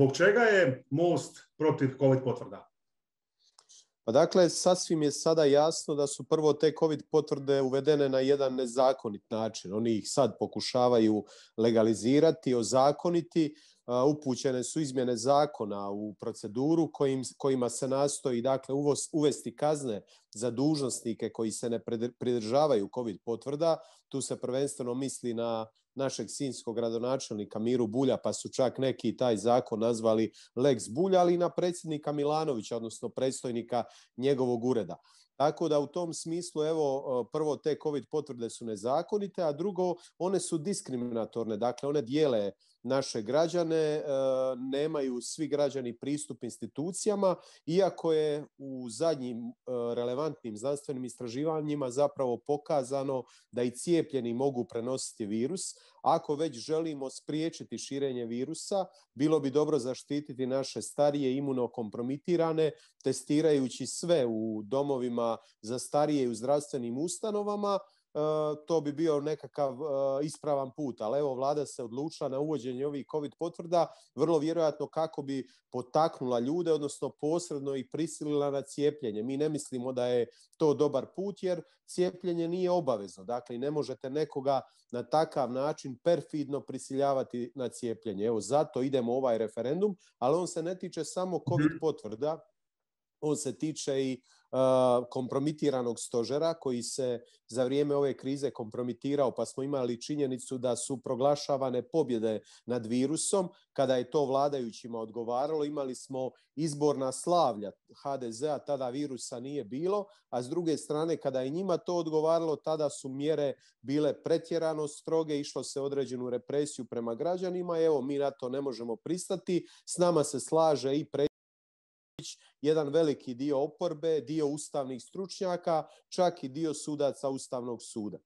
Zbog čega je Most protiv COVID potvrda? Pa dakle, sasvim je sada jasno da su prvo te COVID potvrde uvedene na jedan nezakonit način. Oni ih sad pokušavaju legalizirati, ozakoniti. Upućene su izmjene zakona u proceduru kojima se nastoji dakle, uvesti kazne za dužnosnike koji se ne pridržavaju COVID potvrda. Tu se prvenstveno misli na našeg sinjskog gradonačelnika Miru Bulja, pa su čak neki taj zakon nazvali Lex Bulja, ali i na predsjednika Milanovića, odnosno predstojnika njegovog ureda. Tako da u tom smislu, evo, prvo te COVID potvrde su nezakonite, a drugo, one su diskriminatorne, dakle one dijele naše građane, e, nemaju svi građani pristup institucijama, iako je u zadnjim e, relevantnim znanstvenim istraživanjima zapravo pokazano da i cijepljeni mogu prenositi virus. Ako već želimo spriječiti širenje virusa, bilo bi dobro zaštititi naše starije imunokompromitirane, testirajući sve u domovima za starije u zdravstvenim ustanovama, e, to bi bio nekakav e, ispravan put, ali evo vlada se odlučila na uvođenje ovih covid potvrda, vrlo vjerojatno kako bi potaknula ljude, odnosno posredno i prisilila na cijepljenje. Mi ne mislimo da je to dobar put jer cijepljenje nije obavezno, dakle ne možete nekoga na takav način perfidno prisiljavati na cijepljenje. Evo zato idemo ovaj referendum, ali on se ne tiče samo covid potvrda, on se tiče i kompromitiranog stožera koji se za vrijeme ove krize kompromitirao pa smo imali činjenicu da su proglašavane pobjede nad virusom kada je to vladajućima odgovaralo imali smo izborna slavlja HDZ-a tada virusa nije bilo a s druge strane kada je njima to odgovaralo tada su mjere bile pretjerano stroge išlo se određenu represiju prema građanima evo mi na to ne možemo pristati s nama se slaže i pre jedan veliki dio oporbe, dio ustavnih stručnjaka, čak i dio sudaca Ustavnog suda.